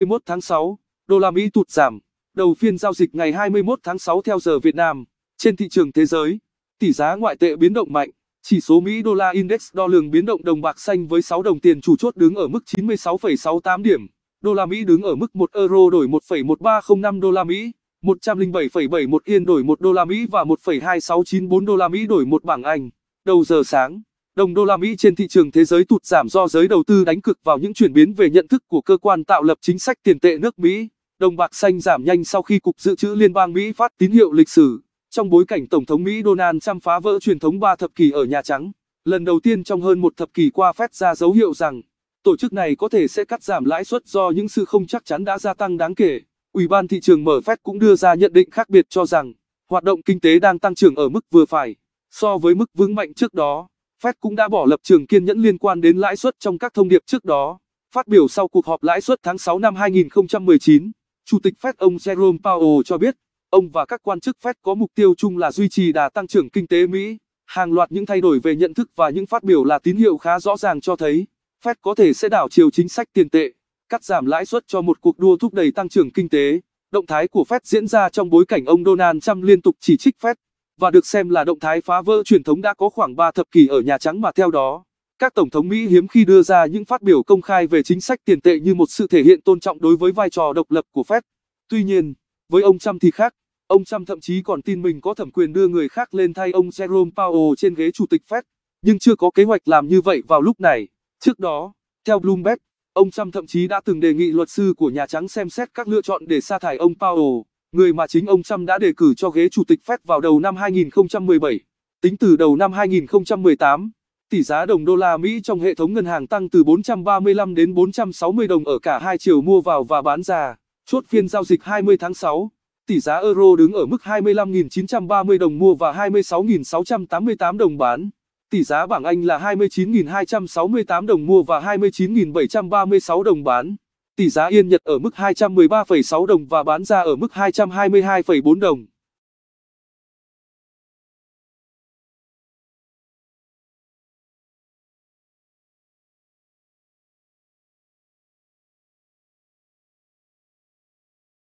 21 tháng 6, đô la Mỹ tụt giảm. Đầu phiên giao dịch ngày 21 tháng 6 theo giờ Việt Nam, trên thị trường thế giới, tỷ giá ngoại tệ biến động mạnh. Chỉ số Mỹ đô la index đo lường biến động đồng bạc xanh với 6 đồng tiền chủ chốt đứng ở mức 96,68 điểm. Đô la Mỹ đứng ở mức 1 euro đổi 1,1305 đô la Mỹ, 107,71 yên đổi 1 đô la Mỹ và 1,2694 đô la Mỹ đổi 1 bảng Anh. Đầu giờ sáng đồng đô la Mỹ trên thị trường thế giới tụt giảm do giới đầu tư đánh cực vào những chuyển biến về nhận thức của cơ quan tạo lập chính sách tiền tệ nước Mỹ. Đồng bạc xanh giảm nhanh sau khi Cục Dự trữ Liên bang Mỹ phát tín hiệu lịch sử, trong bối cảnh Tổng thống Mỹ Donald Trump phá vỡ truyền thống ba thập kỷ ở Nhà Trắng. Lần đầu tiên trong hơn một thập kỷ qua Fed ra dấu hiệu rằng, tổ chức này có thể sẽ cắt giảm lãi suất do những sự không chắc chắn đã gia tăng đáng kể. Ủy ban thị trường mở phép cũng đưa ra nhận định khác biệt cho rằng, hoạt động kinh tế đang tăng trưởng ở mức vừa phải, so với mức vững mạnh trước đó. Fed cũng đã bỏ lập trường kiên nhẫn liên quan đến lãi suất trong các thông điệp trước đó. Phát biểu sau cuộc họp lãi suất tháng 6 năm 2019, Chủ tịch Fed ông Jerome Powell cho biết, ông và các quan chức Fed có mục tiêu chung là duy trì đà tăng trưởng kinh tế Mỹ. Hàng loạt những thay đổi về nhận thức và những phát biểu là tín hiệu khá rõ ràng cho thấy, Fed có thể sẽ đảo chiều chính sách tiền tệ, cắt giảm lãi suất cho một cuộc đua thúc đẩy tăng trưởng kinh tế. Động thái của Fed diễn ra trong bối cảnh ông Donald Trump liên tục chỉ trích Fed và được xem là động thái phá vỡ truyền thống đã có khoảng 3 thập kỷ ở Nhà Trắng mà theo đó. Các tổng thống Mỹ hiếm khi đưa ra những phát biểu công khai về chính sách tiền tệ như một sự thể hiện tôn trọng đối với vai trò độc lập của Fed. Tuy nhiên, với ông Trump thì khác, ông Trump thậm chí còn tin mình có thẩm quyền đưa người khác lên thay ông Jerome Powell trên ghế chủ tịch Fed, nhưng chưa có kế hoạch làm như vậy vào lúc này. Trước đó, theo Bloomberg, ông Trump thậm chí đã từng đề nghị luật sư của Nhà Trắng xem xét các lựa chọn để sa thải ông Powell người mà chính ông Trump đã đề cử cho ghế chủ tịch Fed vào đầu năm 2017. Tính từ đầu năm 2018, tỷ giá đồng đô la Mỹ trong hệ thống ngân hàng tăng từ 435 đến 460 đồng ở cả hai chiều mua vào và bán ra. Chốt phiên giao dịch 20 tháng 6, tỷ giá euro đứng ở mức 25.930 đồng mua và 26.688 đồng bán. Tỷ giá bảng Anh là 29.268 đồng mua và 29.736 đồng bán tỷ giá yên Nhật ở mức 213,6 đồng và bán ra ở mức 222,4 đồng.